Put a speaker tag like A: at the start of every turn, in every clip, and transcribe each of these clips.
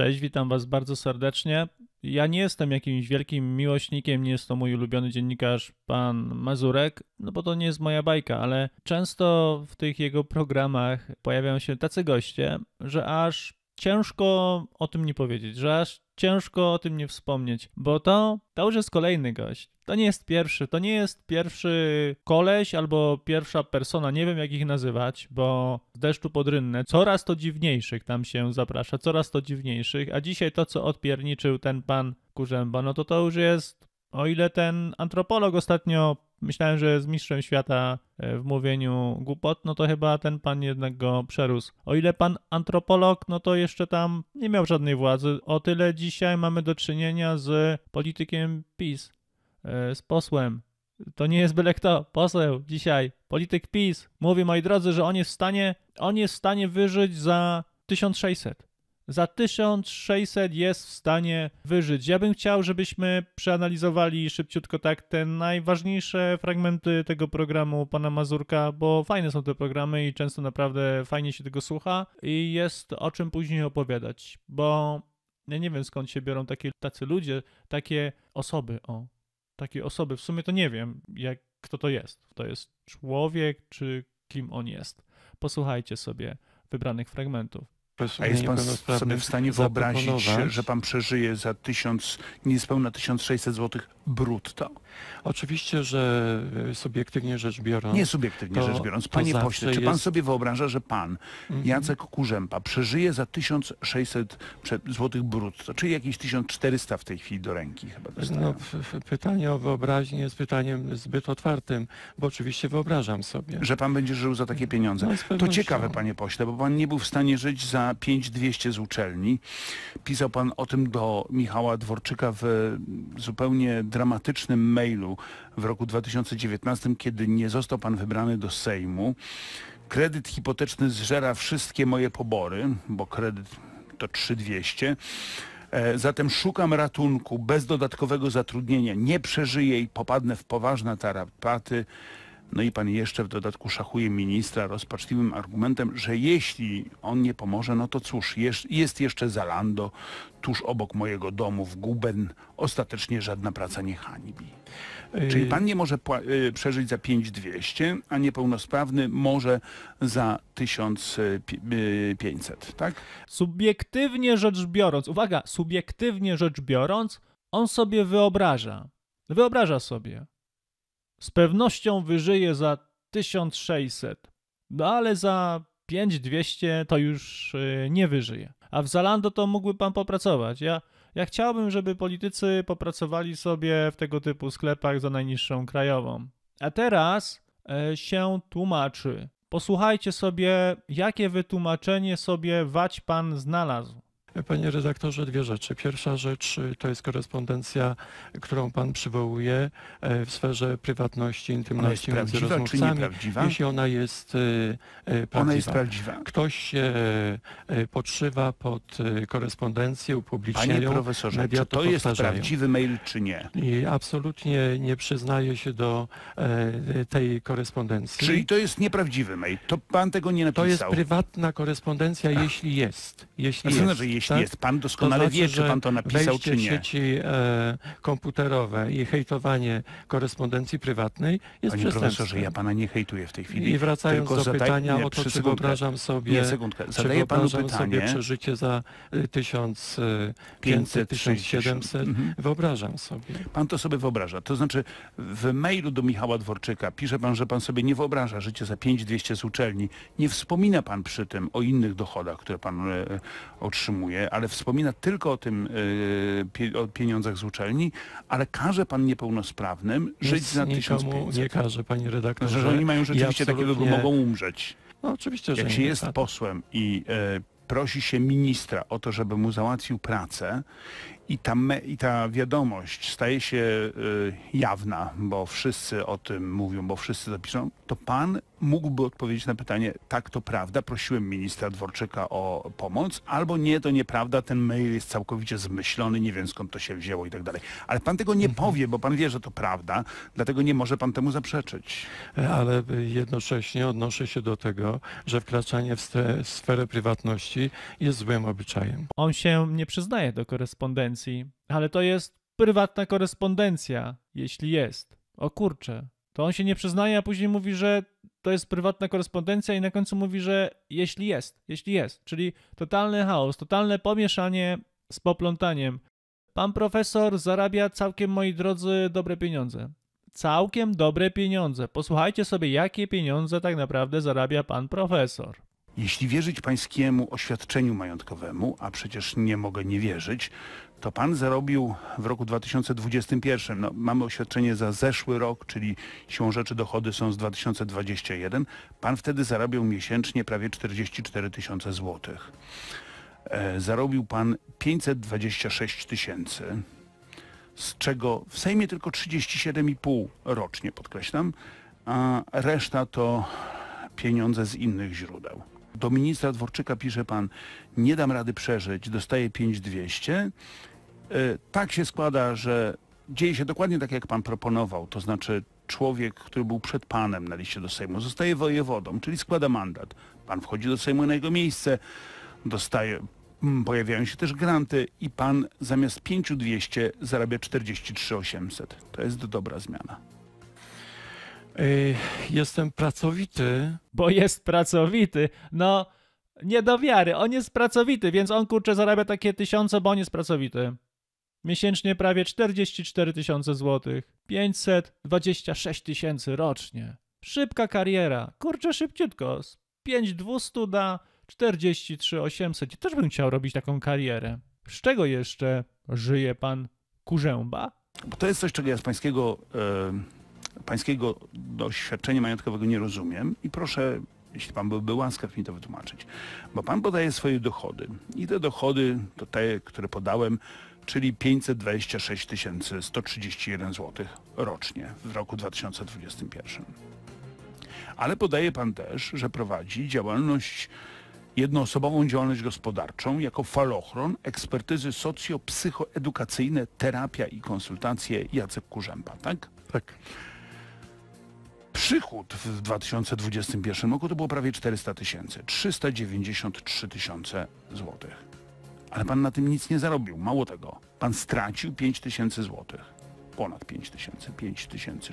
A: Cześć, witam Was bardzo serdecznie. Ja nie jestem jakimś wielkim miłośnikiem, nie jest to mój ulubiony dziennikarz, pan Mazurek, no bo to nie jest moja bajka, ale często w tych jego programach pojawiają się tacy goście, że aż ciężko o tym nie powiedzieć, że aż ciężko o tym nie wspomnieć, bo to, to już jest kolejny gość. To nie jest pierwszy, to nie jest pierwszy koleś albo pierwsza persona, nie wiem jak ich nazywać, bo z deszczu pod rynne coraz to dziwniejszych tam się zaprasza, coraz to dziwniejszych, a dzisiaj to, co odpierniczył ten pan Kurzęba, no to to już jest, o ile ten antropolog ostatnio myślałem, że jest mistrzem świata e, w mówieniu głupot, no to chyba ten pan jednak go przerósł. O ile pan antropolog, no to jeszcze tam nie miał żadnej władzy. O tyle dzisiaj mamy do czynienia z politykiem PiS, e, z posłem. To nie jest byle kto, poseł dzisiaj, polityk PiS. Mówi, moi drodzy, że on jest w stanie, on jest w stanie wyżyć za 1600 za 1600 jest w stanie wyżyć. Ja bym chciał, żebyśmy przeanalizowali szybciutko tak te najważniejsze fragmenty tego programu pana Mazurka, bo fajne są te programy i często naprawdę fajnie się tego słucha i jest o czym później opowiadać, bo ja nie wiem skąd się biorą takie, tacy ludzie, takie osoby, o, takie osoby. W sumie to nie wiem, jak, kto to jest. To jest człowiek, czy kim on jest. Posłuchajcie sobie wybranych fragmentów. A jest pan sobie w stanie wyobrazić, że
B: pan przeżyje za tysiąc, niespełna 1600 zł
A: brutto?
C: Oczywiście, że e, subiektywnie rzecz
B: biorąc... Nie subiektywnie to, rzecz biorąc. Panie pośle, czy pan sobie wyobraża, że pan, mhm. Jacek Kurzępa, przeżyje za 1600 zł brutto, czyli jakieś 1400 w tej chwili do ręki chyba dostają? No,
C: pytanie o wyobraźnię jest pytaniem zbyt otwartym, bo oczywiście wyobrażam sobie.
B: Że pan będzie żył za takie pieniądze. No, to ciekawe, panie pośle, bo pan nie był w stanie żyć za na 5200 z uczelni. Pisał pan o tym do Michała Dworczyka w zupełnie dramatycznym mailu w roku 2019, kiedy nie został pan wybrany do Sejmu. Kredyt hipoteczny zżera wszystkie moje pobory, bo kredyt to 3200. E, zatem szukam ratunku bez dodatkowego zatrudnienia. Nie przeżyję i popadnę w poważne tarapaty. No i pan jeszcze w dodatku szachuje ministra rozpaczliwym argumentem, że jeśli on nie pomoże, no to cóż, jest jeszcze Zalando tuż obok mojego domu w Guben. Ostatecznie żadna praca nie hańbi. Czyli pan nie może y, przeżyć za 5200, a niepełnosprawny może
A: za 1500, tak? Subiektywnie rzecz biorąc, uwaga, subiektywnie rzecz biorąc, on sobie wyobraża. Wyobraża sobie, z pewnością wyżyje za 1600, no ale za 5200 to już y, nie wyżyje. A w Zalando to mógłby pan popracować. Ja, ja chciałbym, żeby politycy popracowali sobie w tego typu sklepach za najniższą krajową. A teraz e, się tłumaczy. Posłuchajcie sobie, jakie wytłumaczenie sobie wać pan znalazł. Panie
C: redaktorze, dwie rzeczy. Pierwsza rzecz y, to jest korespondencja, którą pan przywołuje e, w sferze prywatności, intymności między rozmówcami. Jeśli ona jest e, prawdziwa. Ona jest prawdziwa. Ktoś się e, podszywa pod korespondencję, upublicznia Panie ją, profesorze, media to, to jest prawdziwy
B: mail czy nie? I
C: absolutnie nie przyznaje się do tej korespondencji. Czyli
B: to jest nieprawdziwy mail. To
C: pan tego nie napisał. To jest prywatna korespondencja, Ach. jeśli jest. Jeśli znaczy, jest. Znaczy, jeśli tak? jest. Pan doskonale to znaczy, wie, czy pan to napisał, czy nie. sieci e, komputerowe i hejtowanie korespondencji prywatnej jest Panie profesorze, ja pana nie hejtuję w tej chwili. I wracając Tylko do zadaj... pytania nie, o to, czy wyobrażam sobie, nie, sekundkę. Zadaję panu pytanie. sobie przeżycie za 1500, y, 1700. Y, mhm. Wyobrażam sobie. Pan to sobie wyobraża. To znaczy
B: w mailu do Michała Dworczyka pisze pan, że pan sobie nie wyobraża życie za 5200 z uczelni. Nie wspomina pan przy tym o innych dochodach, które pan e, e otrzymuje ale wspomina tylko o tym, e, o pieniądzach z uczelni, ale każe pan niepełnosprawnym
C: żyć Nic za 1500. Nie każe, pani redaktor. Że, że oni mają rzeczywiście takie że mogą
B: umrzeć.
C: No oczywiście, że Jak się jest tak.
B: posłem i e, prosi się ministra o to, żeby mu załatwił pracę i ta, me, i ta wiadomość staje się y, jawna, bo wszyscy o tym mówią, bo wszyscy zapiszą, to pan mógłby odpowiedzieć na pytanie, tak to prawda, prosiłem ministra Dworczyka o pomoc, albo nie, to nieprawda, ten mail jest całkowicie zmyślony, nie wiem skąd to się wzięło i tak dalej. Ale pan tego nie mhm. powie, bo pan wie, że to prawda,
C: dlatego nie może pan temu zaprzeczyć. E, ale e, jednocześnie odnoszę się do tego, że wkraczanie w sferę prywatności jest złym obyczajem.
A: On się nie przyznaje do korespondencji ale to jest prywatna korespondencja, jeśli jest. O kurczę, to on się nie przyznaje, a później mówi, że to jest prywatna korespondencja i na końcu mówi, że jeśli jest, jeśli jest, czyli totalny chaos, totalne pomieszanie z poplątaniem. Pan profesor zarabia całkiem, moi drodzy, dobre pieniądze. Całkiem dobre pieniądze. Posłuchajcie sobie, jakie pieniądze tak naprawdę zarabia pan profesor.
B: Jeśli wierzyć pańskiemu oświadczeniu majątkowemu, a przecież nie mogę nie wierzyć, to pan zarobił w roku 2021, no, mamy oświadczenie za zeszły rok, czyli siłą rzeczy dochody są z 2021, pan wtedy zarabiał miesięcznie prawie 44 tysiące złotych. E, zarobił pan 526 tysięcy, z czego w Sejmie tylko 37,5 rocznie, podkreślam, a reszta to pieniądze z innych źródeł. Do ministra Dworczyka pisze pan, nie dam rady przeżyć, dostaję 5200, E, tak się składa, że dzieje się dokładnie tak, jak pan proponował, to znaczy człowiek, który był przed panem na liście do Sejmu, zostaje wojewodą, czyli składa mandat. Pan wchodzi do Sejmu na jego miejsce, dostaje, mm, pojawiają się też granty i pan zamiast 5200 zarabia 43800. To jest dobra
A: zmiana.
C: E, jestem pracowity. Bo jest
A: pracowity. No, nie do wiary. On jest pracowity, więc on kurczę zarabia takie tysiące, bo on jest pracowity. Miesięcznie prawie 44 tysiące złotych, 526 tysięcy rocznie. Szybka kariera, kurczę szybciutko, z 5200 na 43800. Też bym chciał robić taką karierę. Z czego jeszcze żyje pan Kurzęba?
B: Bo to jest coś, czego ja z pańskiego, e, pańskiego doświadczenia majątkowego nie rozumiem i proszę, jeśli pan byłby łaskaw mi to wytłumaczyć. Bo pan podaje swoje dochody i te dochody, to te, które podałem, czyli 526 131 zł rocznie w roku 2021. Ale podaje pan też, że prowadzi działalność jednoosobową działalność gospodarczą jako falochron ekspertyzy socjopsychoedukacyjne, terapia i konsultacje Jacek Kurzępa, tak? Tak. Przychód w 2021 roku to było prawie 400 tysięcy, 393 tysiące złotych. Ale pan na tym nic nie zarobił. Mało tego. Pan stracił 5 tysięcy złotych. Ponad 5 tysięcy, 5 tysięcy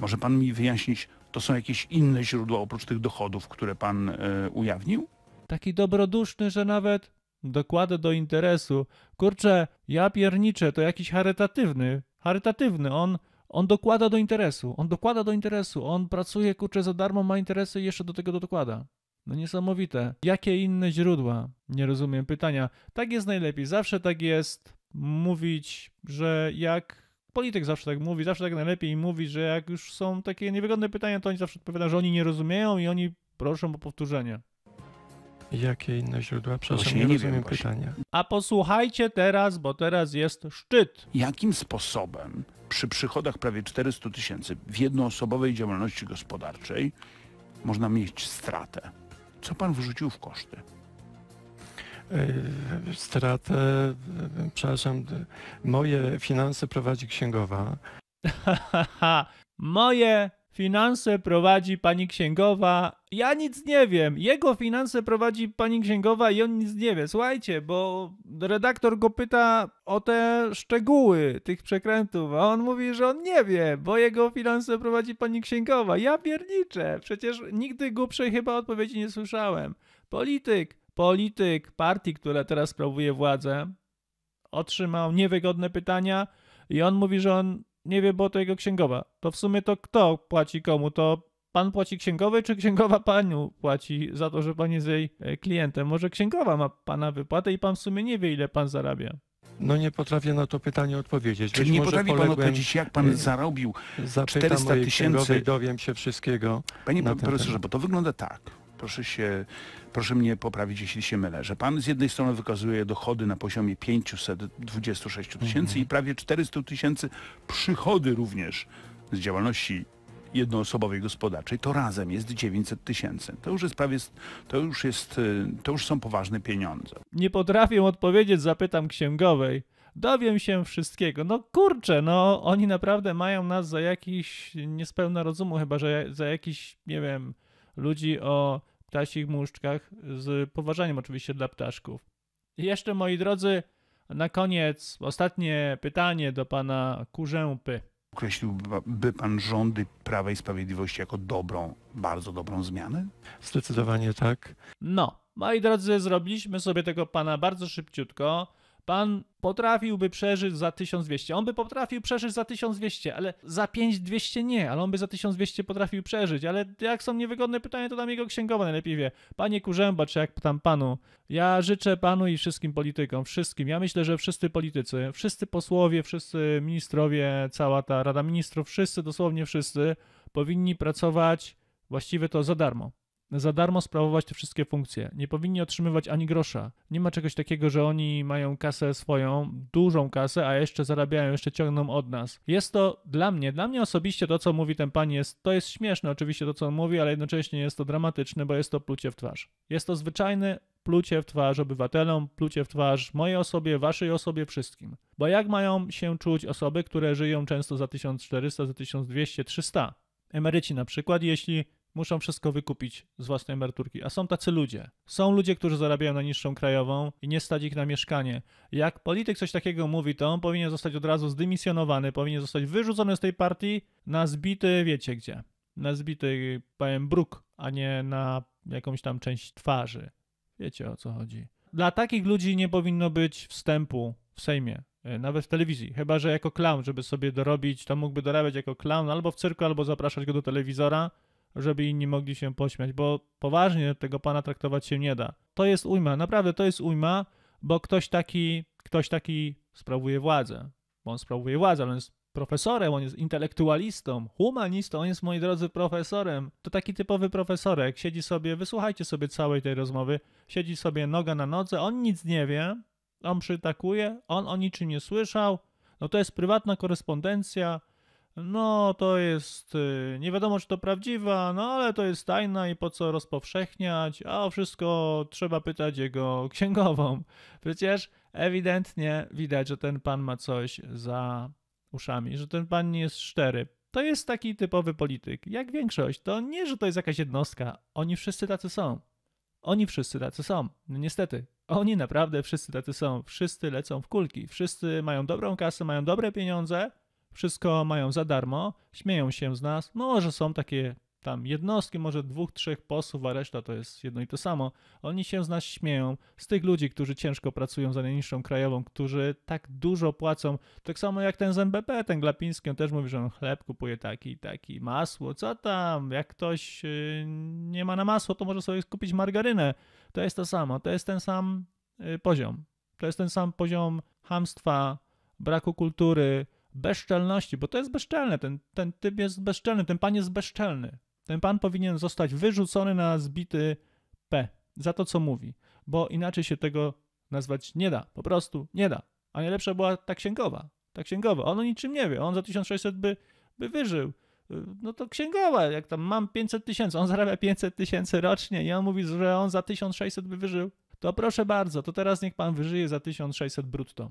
B: Może pan mi wyjaśnić, to są jakieś inne źródła
A: oprócz tych dochodów, które pan e, ujawnił? Taki dobroduszny, że nawet dokładę do interesu. Kurczę, ja pierniczę, to jakiś charytatywny. Charytatywny, on on dokłada do interesu, on dokłada do interesu, on pracuje, kurczę, za darmo ma interesy i jeszcze do tego dokłada. No niesamowite. Jakie inne źródła? Nie rozumiem pytania. Tak jest najlepiej, zawsze tak jest mówić, że jak. Polityk zawsze tak mówi, zawsze tak najlepiej mówi, że jak już są takie niewygodne pytania, to oni zawsze odpowiadają, że oni nie rozumieją i oni proszą o powtórzenie.
C: Jakie inne źródła? Przepraszam, nie, nie, rozumiem wiem, pytania.
A: A posłuchajcie teraz, bo teraz jest szczyt. Jakim sposobem
B: przy przychodach prawie 400 tysięcy w jednoosobowej działalności gospodarczej
C: można mieć stratę? co pan wrzucił w koszty? Yy, stratę, przepraszam, moje finanse prowadzi księgowa.
A: Moje Finanse prowadzi pani księgowa. Ja nic nie wiem. Jego finanse prowadzi pani księgowa i on nic nie wie. Słuchajcie, bo redaktor go pyta o te szczegóły tych przekrętów, a on mówi, że on nie wie, bo jego finanse prowadzi pani księgowa. Ja pierniczę. Przecież nigdy głupszej chyba odpowiedzi nie słyszałem. Polityk, polityk partii, która teraz sprawuje władzę, otrzymał niewygodne pytania i on mówi, że on nie wie, bo to jego księgowa. To w sumie to kto płaci komu? To pan płaci księgowej, czy księgowa paniu płaci za to, że pan jest jej e, klientem? Może księgowa ma pana wypłatę i pan w sumie nie wie, ile pan zarabia.
C: No nie potrafię na to pytanie odpowiedzieć. Czy nie potrafi pan odpowiedzieć, jak pan zarobił 400 tysięcy? dowiem się wszystkiego. Panie profesorze,
B: bo to wygląda tak proszę, się, proszę mnie poprawić, jeśli się mylę, że pan z jednej strony wykazuje dochody na poziomie 526 tysięcy mhm. i prawie 400 tysięcy przychody również z działalności jednoosobowej gospodarczej, to razem jest 900 tysięcy. To już jest prawie, to już jest, y, to już są poważne pieniądze.
A: Nie potrafię odpowiedzieć, zapytam księgowej. Dowiem się wszystkiego. No kurczę, no oni naprawdę mają nas za jakiś niespełna rozumu, chyba że za jakiś, nie wiem, ludzi o ptasich muszczkach z poważaniem oczywiście dla ptaszków. I jeszcze, moi drodzy, na koniec ostatnie pytanie do pana Kurzępy.
B: Określiłby pan rządy Prawa i Sprawiedliwości jako dobrą, bardzo dobrą
C: zmianę? Zdecydowanie tak.
A: No, moi drodzy, zrobiliśmy sobie tego pana bardzo szybciutko. Pan potrafiłby przeżyć za 1200. On by potrafił przeżyć za 1200, ale za 5200 nie, ale on by za 1200 potrafił przeżyć. Ale jak są niewygodne pytania, to tam jego księgowa najlepiej wie. Panie Kurzęba, czy jak tam panu? Ja życzę panu i wszystkim politykom, wszystkim. Ja myślę, że wszyscy politycy, wszyscy posłowie, wszyscy ministrowie, cała ta Rada Ministrów, wszyscy, dosłownie wszyscy, powinni pracować właściwie to za darmo za darmo sprawować te wszystkie funkcje. Nie powinni otrzymywać ani grosza. Nie ma czegoś takiego, że oni mają kasę swoją, dużą kasę, a jeszcze zarabiają, jeszcze ciągną od nas. Jest to dla mnie, dla mnie osobiście to, co mówi ten pan, jest, to jest śmieszne oczywiście to, co on mówi, ale jednocześnie jest to dramatyczne, bo jest to plucie w twarz. Jest to zwyczajny plucie w twarz obywatelom, plucie w twarz mojej osobie, waszej osobie, wszystkim. Bo jak mają się czuć osoby, które żyją często za 1400, za 1200, 300? Emeryci na przykład, jeśli muszą wszystko wykupić z własnej emeryturki. A są tacy ludzie. Są ludzie, którzy zarabiają na niższą krajową i nie stać ich na mieszkanie. Jak polityk coś takiego mówi, to on powinien zostać od razu zdymisjonowany, powinien zostać wyrzucony z tej partii na zbity, wiecie gdzie. Na zbity, powiem, bruk, a nie na jakąś tam część twarzy. Wiecie o co chodzi. Dla takich ludzi nie powinno być wstępu w Sejmie e, nawet w telewizji, chyba że jako clown, żeby sobie dorobić, to mógłby dorabiać jako clown albo w cyrku, albo zapraszać go do telewizora żeby inni mogli się pośmiać, bo poważnie tego pana traktować się nie da. To jest ujma, naprawdę to jest ujma, bo ktoś taki, ktoś taki sprawuje władzę. Bo on sprawuje władzę, ale on jest profesorem, on jest intelektualistą, humanistą, on jest, moi drodzy, profesorem. To taki typowy profesorek. Siedzi sobie, wysłuchajcie sobie całej tej rozmowy, siedzi sobie noga na nodze, on nic nie wie, on przytakuje, on o niczym nie słyszał. No to jest prywatna korespondencja, no to jest, y, nie wiadomo czy to prawdziwa, no ale to jest tajna i po co rozpowszechniać, a o wszystko trzeba pytać jego księgową. Przecież ewidentnie widać, że ten pan ma coś za uszami, że ten pan nie jest szczery. To jest taki typowy polityk. Jak większość, to nie, że to jest jakaś jednostka. Oni wszyscy tacy są. Oni wszyscy tacy są. No niestety, oni naprawdę wszyscy tacy są. Wszyscy lecą w kulki. Wszyscy mają dobrą kasę, mają dobre pieniądze, wszystko mają za darmo, śmieją się z nas, Może są takie tam jednostki, może dwóch, trzech posłów, a reszta to jest jedno i to samo. Oni się z nas śmieją, z tych ludzi, którzy ciężko pracują za najniższą krajową, którzy tak dużo płacą. Tak samo jak ten z MBP, ten Glapiński, on też mówi, że on chleb kupuje taki taki, masło, co tam, jak ktoś y, nie ma na masło, to może sobie kupić margarynę. To jest to samo, to jest ten sam y, poziom. To jest ten sam poziom hamstwa, braku kultury, bezczelności, bo to jest bezczelne, ten, ten typ jest bezczelny, ten pan jest bezczelny. Ten pan powinien zostać wyrzucony na zbity P za to, co mówi, bo inaczej się tego nazwać nie da, po prostu nie da. A najlepsza była ta księgowa, ta księgowa, on o niczym nie wie, on za 1600 by, by wyżył. No to księgowa, jak tam mam 500 tysięcy, on zarabia 500 tysięcy rocznie i on mówi, że on za 1600 by wyżył, to proszę bardzo, to teraz niech pan wyżyje za 1600 brutto.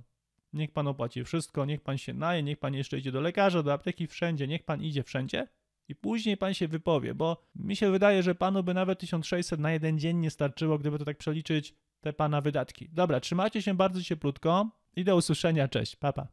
A: Niech pan opłaci wszystko, niech pan się naje, niech pan jeszcze idzie do lekarza, do apteki, wszędzie, niech pan idzie wszędzie. I później pan się wypowie, bo mi się wydaje, że panu by nawet 1600 na jeden dzień nie starczyło, gdyby to tak przeliczyć te pana wydatki. Dobra, trzymajcie się bardzo cieplutko i do usłyszenia. Cześć, papa. Pa.